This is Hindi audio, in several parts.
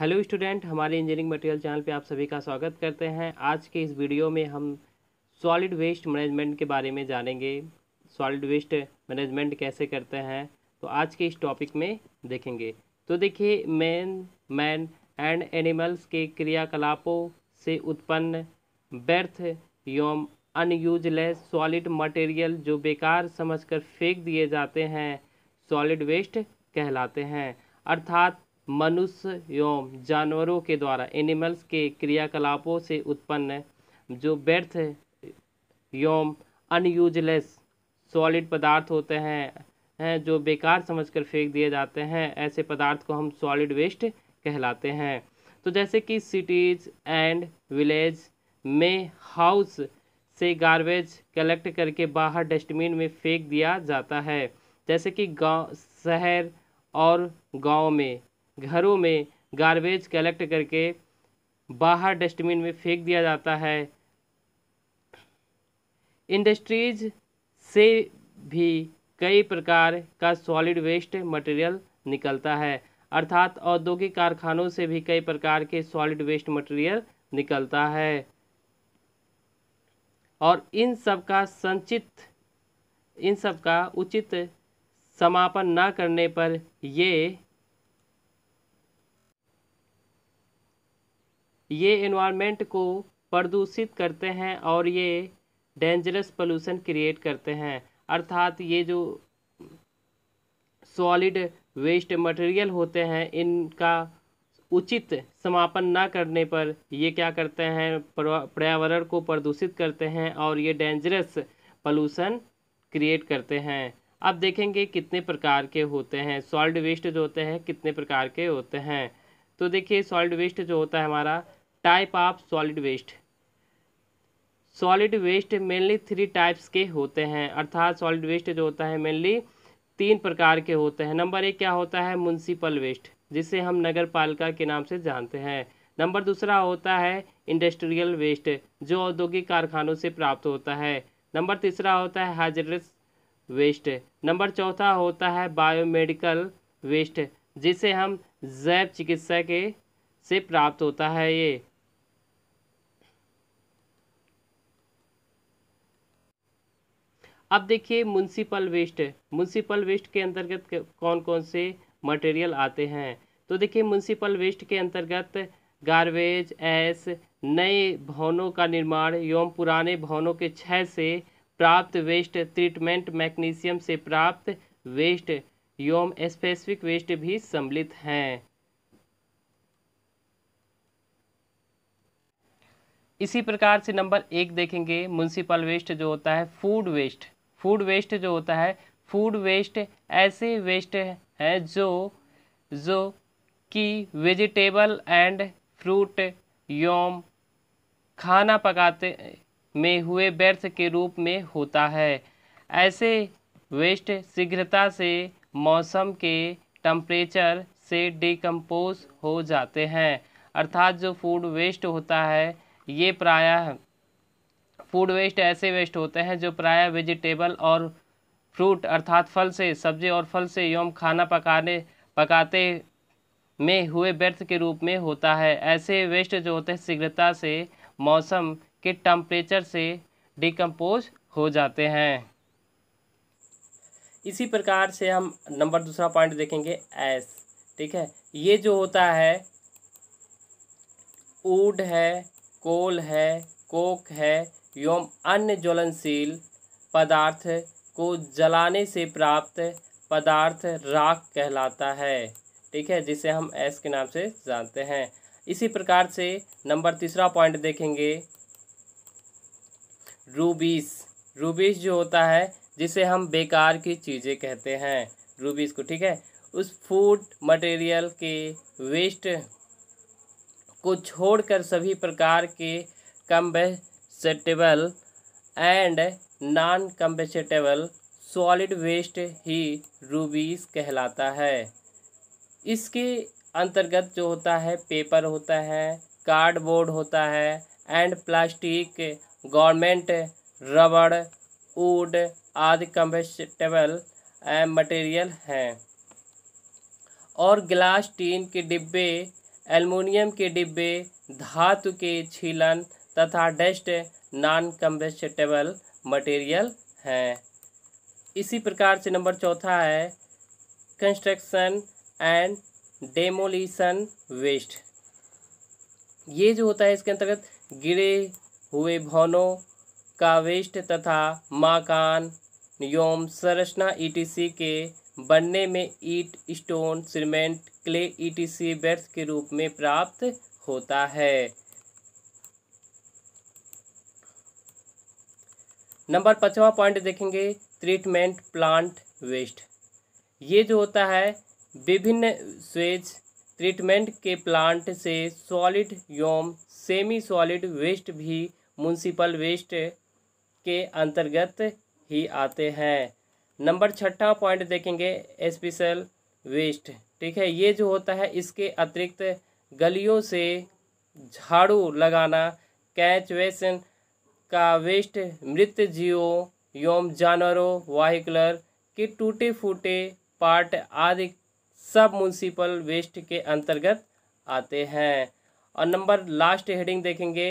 हेलो स्टूडेंट हमारे इंजीनियरिंग मटेरियल चैनल पे आप सभी का स्वागत करते हैं आज के इस वीडियो में हम सॉलिड वेस्ट मैनेजमेंट के बारे में जानेंगे सॉलिड वेस्ट मैनेजमेंट कैसे करते हैं तो आज के इस टॉपिक में देखेंगे तो देखिए मैन मैन एंड एनिमल्स के क्रियाकलापों से उत्पन्न बर्थ एवं अनयूजलेस सॉलिड मटेरियल जो बेकार समझकर फेंक दिए जाते हैं सॉलिड वेस्ट कहलाते हैं अर्थात मनुष्य एवं जानवरों के द्वारा एनिमल्स के क्रियाकलापों से उत्पन्न जो व्यर्थ एवं अनयूजलेस सॉलिड पदार्थ होते हैं हैं जो बेकार समझकर फेंक दिए जाते हैं ऐसे पदार्थ को हम सॉलिड वेस्ट कहलाते हैं तो जैसे कि सिटीज एंड विलेज में हाउस से गार्बेज कलेक्ट करके बाहर डस्टबिन में फेंक दिया जाता है जैसे कि गांव शहर और गांव में घरों में गार्बेज कलेक्ट करके बाहर डस्टबिन में फेंक दिया जाता है इंडस्ट्रीज से भी कई प्रकार का सॉलिड वेस्ट मटेरियल निकलता है अर्थात औद्योगिक कारखानों से भी कई प्रकार के सॉलिड वेस्ट मटेरियल निकलता है और इन सब का संचित इन सब का उचित समापन न करने पर ये ये इन्वायरमेंट को प्रदूषित करते हैं और ये डेंजरस पोल्यूशन क्रिएट करते हैं अर्थात ये जो सॉलिड वेस्ट मटेरियल होते हैं इनका उचित समापन ना करने पर ये क्या करते हैं पर्यावरण को प्रदूषित करते हैं और ये डेंजरस पोल्यूशन क्रिएट करते हैं अब देखेंगे कितने प्रकार के होते हैं सॉलिड वेस्ट जो होते हैं कितने प्रकार के होते हैं तो देखिए सॉलिड वेस्ट जो होता है हमारा type of solid waste solid waste mainly three types के होते हैं अर्थात सॉलिड वेस्ट जो होता है मेनली तीन प्रकार के होते हैं नंबर एक क्या होता है म्यूनसिपल वेस्ट जिसे हम नगर पालिका के नाम से जानते हैं नंबर दूसरा होता है इंडस्ट्रियल वेस्ट जो औद्योगिक कारखानों से प्राप्त होता है नंबर तीसरा होता है हाजरस वेस्ट नंबर चौथा होता है बायोमेडिकल वेस्ट जिसे हम जैव चिकित्सा के से प्राप्त होता है ये अब देखिए म्यूनसिपल वेस्ट म्यूनसिपल वेस्ट के अंतर्गत कौन कौन से मटेरियल आते हैं तो देखिए म्यूनसिपल वेस्ट के अंतर्गत गार्बेज ऐस नए भवनों का निर्माण एवं पुराने भवनों के क्षय से प्राप्त वेस्ट ट्रीटमेंट मैग्नीशियम से प्राप्त वेस्ट एवं स्पेसिफिक वेस्ट भी सम्मिलित हैं इसी प्रकार से नंबर एक देखेंगे म्यूनसिपल वेस्ट जो होता है फूड वेस्ट फूड वेस्ट जो होता है फूड वेस्ट ऐसे वेस्ट है जो जो कि वेजिटेबल एंड फ्रूट योम खाना पकाते में हुए व्यर्थ के रूप में होता है ऐसे वेस्ट शीघ्रता से मौसम के टम्परेचर से डिकम्पोज हो जाते हैं अर्थात जो फूड वेस्ट होता है ये प्रायः फूड वेस्ट ऐसे वेस्ट होते हैं जो प्राय वेजिटेबल और फ्रूट अर्थात फल से सब्जी और फल से एवं खाना पकाने पकाते में हुए व्यर्थ के रूप में होता है ऐसे वेस्ट जो होते हैं शीघ्रता से मौसम के टम्परेचर से डिकम्पोज हो जाते हैं इसी प्रकार से हम नंबर दूसरा पॉइंट देखेंगे एस ठीक है ये जो होता है ऊड है कोल है कोक है एवं अन्य ज्वलनशील पदार्थ को जलाने से प्राप्त पदार्थ राख कहलाता है ठीक है जिसे हम एस के नाम से जानते हैं इसी प्रकार से नंबर तीसरा पॉइंट देखेंगे रूबीस रूबीस जो होता है जिसे हम बेकार की चीज़ें कहते हैं रूबीस को ठीक है उस फूड मटेरियल के वेस्ट को छोड़कर सभी प्रकार के कम compostable and non compostable solid waste ही रूबीज कहलाता है इसके अंतर्गत जो होता है पेपर होता है कार्डबोर्ड होता है एंड प्लास्टिक गवर्नमेंट रबड़ वुड आदि कंपेस्टेबल मटेरियल हैं और ग्लास टीन के डिब्बे एलमोनियम के डिब्बे धातु के छीलन तथा डस्ट नॉन कम्बेस्टेबल मटेरियल हैं इसी प्रकार से नंबर चौथा है कंस्ट्रक्शन एंड डेमोलिशन वेस्ट ये जो होता है इसके अंतर्गत गिरे हुए भवनों का वेस्ट तथा मकान योम संरचना ईटीसी के बनने में ईट स्टोन सीमेंट क्ले ईटीसी व्यर्थ के रूप में प्राप्त होता है नंबर पाँचवा पॉइंट देखेंगे ट्रीटमेंट प्लांट वेस्ट ये जो होता है विभिन्न स्वेज ट्रीटमेंट के प्लांट से सॉलिड योम सेमी सॉलिड वेस्ट भी म्यूनसिपल वेस्ट के अंतर्गत ही आते हैं नंबर छठा पॉइंट देखेंगे स्पेशल वेस्ट ठीक है ये जो होता है इसके अतिरिक्त गलियों से झाड़ू लगाना कैच वेसन का वेस्ट मृत जीवों यौम जानवरों वाहिकलर के टूटे फूटे पार्ट आदि सब म्यूनसिपल वेस्ट के अंतर्गत आते हैं और नंबर लास्ट हेडिंग देखेंगे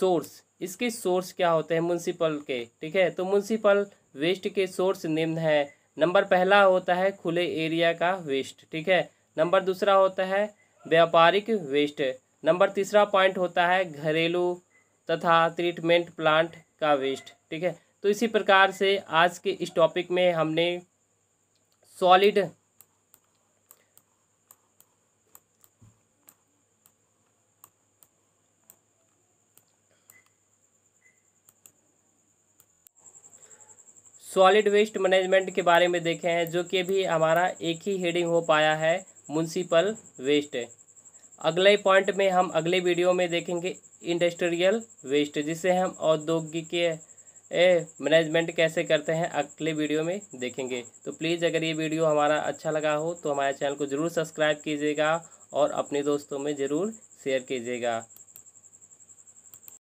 सोर्स इसके सोर्स क्या होते हैं म्यूनसिपल के ठीक है तो म्यूनसिपल वेस्ट के सोर्स निम्न हैं नंबर पहला होता है खुले एरिया का वेस्ट ठीक है नंबर दूसरा होता है व्यापारिक वेस्ट नंबर तीसरा पॉइंट होता है घरेलू तथा ट्रीटमेंट प्लांट का वेस्ट ठीक है तो इसी प्रकार से आज के इस टॉपिक में हमने सॉलिड सॉलिड वेस्ट मैनेजमेंट के बारे में देखे हैं जो कि भी हमारा एक ही हेडिंग हो पाया है म्यूनसिपल वेस्ट अगले पॉइंट में हम अगले वीडियो में देखेंगे इंडस्ट्रियल वेस्ट जिसे हम औद्योगिक मैनेजमेंट कैसे करते हैं अगले वीडियो में देखेंगे तो प्लीज़ अगर ये वीडियो हमारा अच्छा लगा हो तो हमारे चैनल को ज़रूर सब्सक्राइब कीजिएगा और अपने दोस्तों में ज़रूर शेयर कीजिएगा